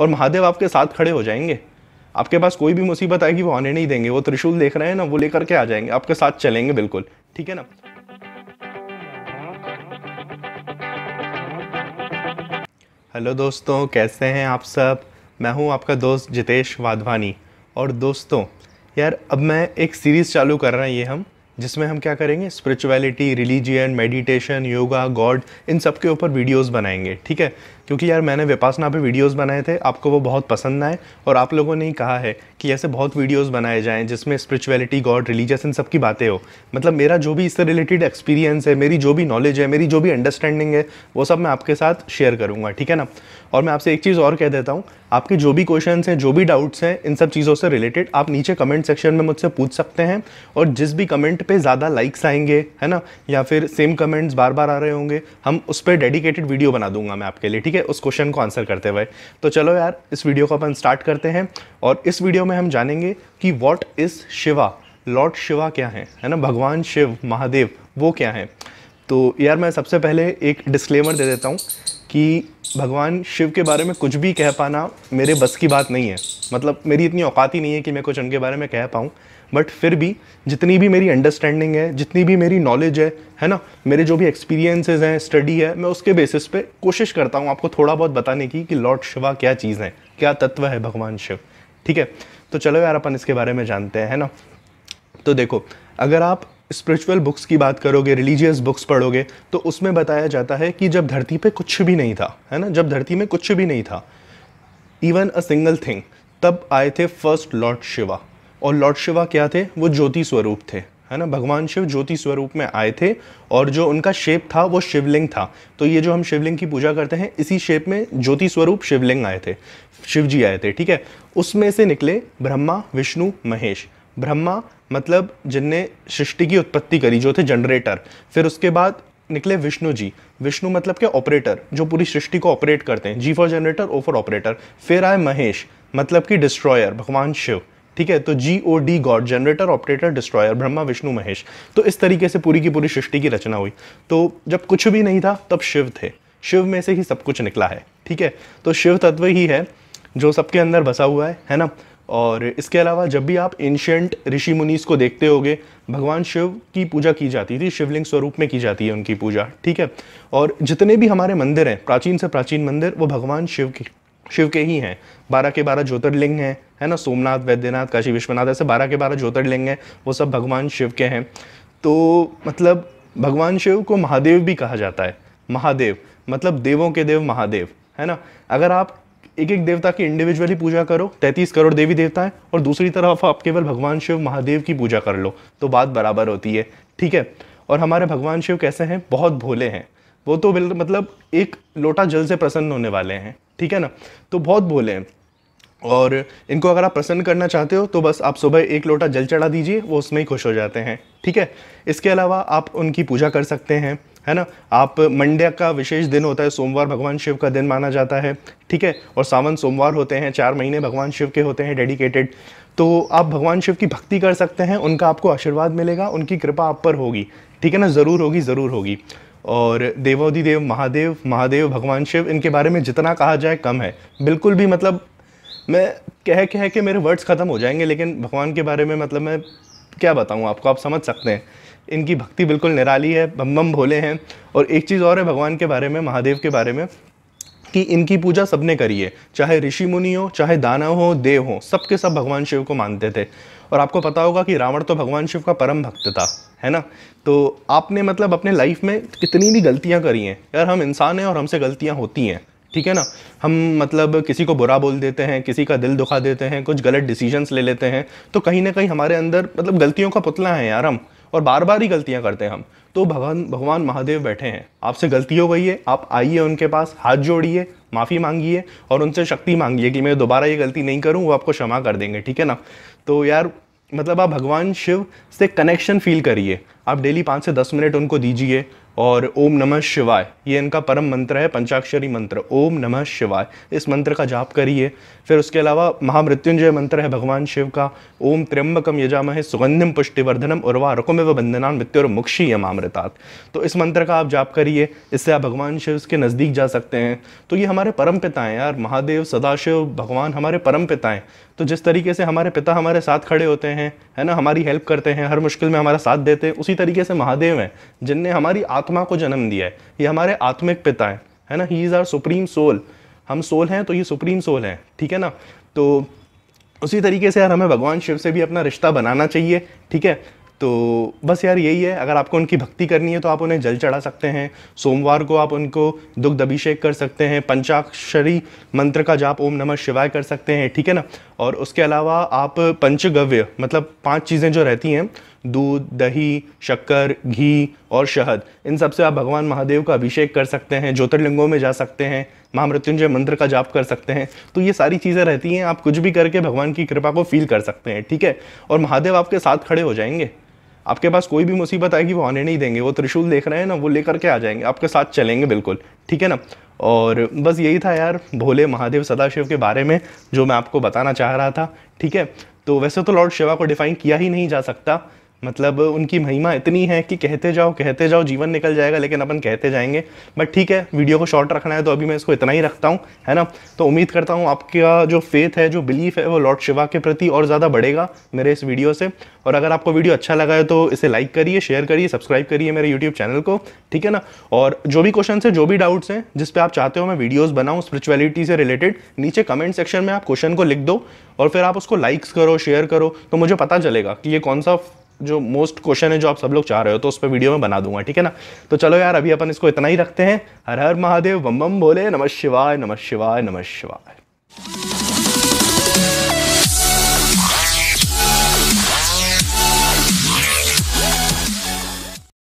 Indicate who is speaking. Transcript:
Speaker 1: और महादेव आपके साथ खड़े हो जाएंगे आपके पास कोई भी मुसीबत आएगी वो आने नहीं देंगे वो त्रिशूल देख रहे हैं ना वो लेकर के आ जाएंगे आपके साथ चलेंगे बिल्कुल ठीक है ना हेलो दोस्तों कैसे हैं आप सब मैं हूं आपका दोस्त जितेश वाधवानी और दोस्तों यार अब मैं एक सीरीज़ चालू कर रहे हैं ये हम जिसमें हम क्या करेंगे spirituality religion meditation yoga god इन सब के ऊपर वीडियोस बनाएंगे ठीक है क्योंकि यार मैंने विपासना पे वीडियोस बनाए थे आपको वो बहुत पसंद आए और आप लोगों ने ही कहा है कि ऐसे बहुत वीडियोस बनाए जाएं जिसमें स्पिरिचुअलिटी गॉड रिलीजस इन सब की बातें हो मतलब मेरा जो भी इससे रिलेटेड एक्सपीरियंस है मेरी जो भी नॉलेज है मेरी जो भी अंडरस्टैंडिंग है वो सब मैं आपके साथ शेयर करूँगा ठीक है ना और मैं आपसे एक चीज़ और कह देता हूँ आपके जो भी क्वेश्चन हैं जो भी डाउट्स हैं इन सब चीज़ों से रिलेटेड आप नीचे कमेंट सेक्शन में मुझसे पूछ सकते हैं और जिस भी कमेंट पे ज़्यादा लाइक्स आएंगे है ना या फिर सेम कमेंट्स बार बार आ रहे होंगे हम उस पर डेडिकेटेड वीडियो बना दूंगा मैं आपके लिए ठीक है है उस क्वेश्चन को आंसर करते हुए तो चलो यार इस वीडियो को अपन स्टार्ट करते हैं और इस वीडियो में हम जानेंगे कि what is Shiva lord Shiva क्या है है ना भगवान शिव महादेव वो क्या है तो यार मैं सबसे पहले एक डिस्क्लेमर दे देता हूँ कि भगवान शिव के बारे में कुछ भी कह पाना मेरे बस की बात नहीं है मतलब मेरी इतनी औकात ही नहीं है कि मैं कुछ उनके बारे में कह पाऊँ बट फिर भी जितनी भी मेरी अंडरस्टैंडिंग है जितनी भी मेरी नॉलेज है है ना मेरे जो भी एक्सपीरियंसेस हैं स्टडी है मैं उसके बेसिस पे कोशिश करता हूँ आपको थोड़ा बहुत बताने की कि लॉर्ड शिवा क्या चीज़ है क्या तत्व है भगवान शिव ठीक है तो चलो यार अपन इसके बारे में जानते हैं है ना तो देखो अगर आप स्पिरिचुअल बुक्स की बात करोगे रिलीजियस बुक्स पढ़ोगे तो उसमें बताया जाता है कि जब धरती पे कुछ भी नहीं था है ना जब धरती में कुछ भी नहीं था इवन अ सिंगल थिंग तब आए थे फर्स्ट लॉर्ड शिवा और लॉर्ड शिवा क्या थे वो ज्योति स्वरूप थे है ना भगवान शिव ज्योति स्वरूप में आए थे और जो उनका शेप था वो शिवलिंग था तो ये जो हम शिवलिंग की पूजा करते हैं इसी शेप में ज्योति स्वरूप शिवलिंग आए थे शिव जी आए थे ठीक है उसमें से निकले ब्रह्मा विष्णु महेश ब्रह्मा मतलब जिनने सृष्टि की उत्पत्ति करी जो थे जनरेटर फिर उसके बाद निकले विष्णु जी विष्णु मतलब के ऑपरेटर जो पूरी सृष्टि को ऑपरेट करते हैं G for generator O for operator फिर आए महेश मतलब कि डिस्ट्रॉयर भगवान शिव ठीक है तो G O D god generator operator destroyer Brahma Vishnu Mahesh तो इस तरीके से पूरी की पूरी सृष्टि की रचना हुई तो जब कुछ भी नहीं था तब शिव थे शिव में से ही सब कुछ निकला है ठीक है तो शिव तत्व ही है जो सबके अंदर बसा हुआ है है ना और इसके अलावा जब भी आप एंशियंट ऋषि मुनीस को देखते होगे भगवान शिव की पूजा की जाती थी शिवलिंग स्वरूप में की जाती है उनकी पूजा ठीक है और जितने भी हमारे मंदिर हैं प्राचीन से प्राचीन मंदिर वो भगवान शिव के शिव के ही हैं बारह के बारह ज्योतिर्लिंग हैं है ना सोमनाथ वैद्यनाथ काशी विश्वनाथ ऐसे बारह के बारह ज्योतिर्लिंग हैं वो सब भगवान शिव के हैं तो मतलब भगवान शिव को महादेव भी कहा जाता है महादेव मतलब देवों के देव महादेव है ना अगर आप एक एक देवता की इंडिविजुअली पूजा करो तैंतीस करोड़ देवी देवता है और दूसरी तरफ आप केवल भगवान शिव महादेव की पूजा कर लो तो बात बराबर होती है ठीक है और हमारे भगवान शिव कैसे हैं बहुत भोले हैं वो तो मतलब एक लोटा जल से प्रसन्न होने वाले हैं ठीक है ना तो बहुत भोले हैं और इनको अगर आप प्रसन्न करना चाहते हो तो बस आप सुबह एक लोटा जल चढ़ा दीजिए वो उसमें ही खुश हो जाते हैं ठीक है इसके अलावा आप उनकी पूजा कर सकते हैं है ना आप मंड्या का विशेष दिन होता है सोमवार भगवान शिव का दिन माना जाता है ठीक है और सावन सोमवार होते हैं चार महीने भगवान शिव के होते हैं डेडिकेटेड तो आप भगवान शिव की भक्ति कर सकते हैं उनका आपको आशीर्वाद मिलेगा उनकी कृपा आप पर होगी ठीक है ना ज़रूर होगी ज़रूर होगी और देवोदिदेव महादेव महादेव भगवान शिव इनके बारे में जितना कहा जाए कम है बिल्कुल भी मतलब मैं कह कह के मेरे वर्ड्स ख़त्म हो जाएंगे लेकिन भगवान के बारे में मतलब मैं क्या बताऊँ आपको आप समझ सकते हैं इनकी भक्ति बिल्कुल निराली है बम बम भोले हैं और एक चीज़ और है भगवान के बारे में महादेव के बारे में कि इनकी पूजा सबने करी है चाहे ऋषि मुनि हो चाहे दानव हो देव हो सब के सब भगवान शिव को मानते थे और आपको पता होगा कि रावण तो भगवान शिव का परम भक्त था है ना तो आपने मतलब अपने लाइफ में कितनी भी गलतियाँ करी हैं यार हम इंसान हैं और हमसे गलतियाँ होती हैं ठीक है ना हम मतलब किसी को बुरा बोल देते हैं किसी का दिल दुखा देते हैं कुछ गलत डिसीजंस ले लेते हैं तो कहीं ना कहीं हमारे अंदर मतलब गलतियों का पुतला है यार हम और बार बार ही गलतियाँ करते हैं हम तो भगवान भगवान महादेव बैठे हैं आपसे गलती हो गई है आप आइए उनके पास हाथ जोड़िए माफ़ी मांगिए और उनसे शक्ति मांगिए कि मैं दोबारा ये गलती नहीं करूँ वो आपको क्षमा कर देंगे ठीक है ना तो यार मतलब आप भगवान शिव से कनेक्शन फील करिए आप डेली पाँच से दस मिनट उनको दीजिए और ओम नमः शिवाय ये इनका परम मंत्र है पंचाक्षरी मंत्र ओम नमः शिवाय इस मंत्र का जाप करिए फिर उसके अलावा महामृत्युंजय मंत्र है भगवान शिव का ओम त्र्यंबकम यजामहे सुगंधिम पुष्टिवर्धनम उर्वा रुकुमिव बंधनान मृत्युर्मुक्षी यमामृतात् तो इस मंत्र का आप जाप करिए इससे आप भगवान शिव के नज़दीक जा सकते हैं तो ये हमारे परम पिता हैं यार महादेव सदाशिव भगवान हमारे परम पिता हैं तो जिस तरीके से हमारे पिता हमारे साथ खड़े होते हैं है ना हमारी हेल्प करते हैं हर मुश्किल में हमारा साथ देते हैं उसी तरीके से महादेव हैं जिनने हमारी आत्मा को जन्म दिया है ये हमारे आत्मिक पिता हैं है ना he is our supreme soul हम सोल हैं तो ये सुप्रीम सोल हैं ठीक है ना तो उसी तरीके से यार हमें भगवान शिव से भी अपना रिश्ता बनाना चाहिए ठीक है तो बस यार यही है अगर आपको उनकी भक्ति करनी है तो आप उन्हें जल चढ़ा सकते हैं सोमवार को आप उनको दुग्ध अभिषेक कर सकते हैं पंचाक्षरी मंत्र का जाप ओम नमः शिवाय कर सकते हैं ठीक है ना और उसके अलावा आप पंचगव्य मतलब पांच चीज़ें जो रहती हैं दूध दही शक्कर घी और शहद इन सब से आप भगवान महादेव का अभिषेक कर सकते हैं ज्योतिर्लिंगों में जा सकते हैं महामृत्युंजय मंत्र का जाप कर सकते हैं तो ये सारी चीज़ें रहती हैं आप कुछ भी करके भगवान की कृपा को फील कर सकते हैं ठीक है और महादेव आपके साथ खड़े हो जाएंगे आपके पास कोई भी मुसीबत आएगी वो आने नहीं देंगे वो त्रिशूल देख रहे हैं ना वो लेकर के आ जाएंगे आपके साथ चलेंगे बिल्कुल ठीक है ना और बस यही था यार भोले महादेव सदाशिव के बारे में जो मैं आपको बताना चाह रहा था ठीक है तो वैसे तो लॉर्ड शिवा को डिफाइन किया ही नहीं जा सकता मतलब उनकी महिमा इतनी है कि कहते जाओ कहते जाओ जीवन निकल जाएगा लेकिन अपन कहते जाएंगे बट ठीक है वीडियो को शॉर्ट रखना है तो अभी मैं इसको इतना ही रखता हूँ है ना तो उम्मीद करता हूँ आपका जो फेथ है जो बिलीफ है वो लॉर्ड शिवा के प्रति और ज़्यादा बढ़ेगा मेरे इस वीडियो से और अगर आपको वीडियो अच्छा लगा है तो इसे लाइक करिए शेयर करिए सब्सक्राइब करिए मेरे यूट्यूब चैनल को ठीक है ना और जो भी क्वेश्चन है जो भी डाउट्स हैं जिस पर आप चाहते हो मैं वीडियोज़ बनाऊँ स्परिचुअलिटी से रिलेटेड नीचे कमेंट सेक्शन में आप क्वेश्चन को लिख दो और फिर आप उसको लाइक्स करो शेयर करो तो मुझे पता चलेगा कि ये कौन सा जो मोस्ट क्वेश्चन है जो आप सब लोग चाह रहे हो तो उस पर वीडियो में बना दूंगा ठीक है ना तो चलो यार अभी अपन इसको इतना ही रखते हैं हर हर महादेव बम बम भोले नमः शिवाय नमः शिवाय नमः शिवाय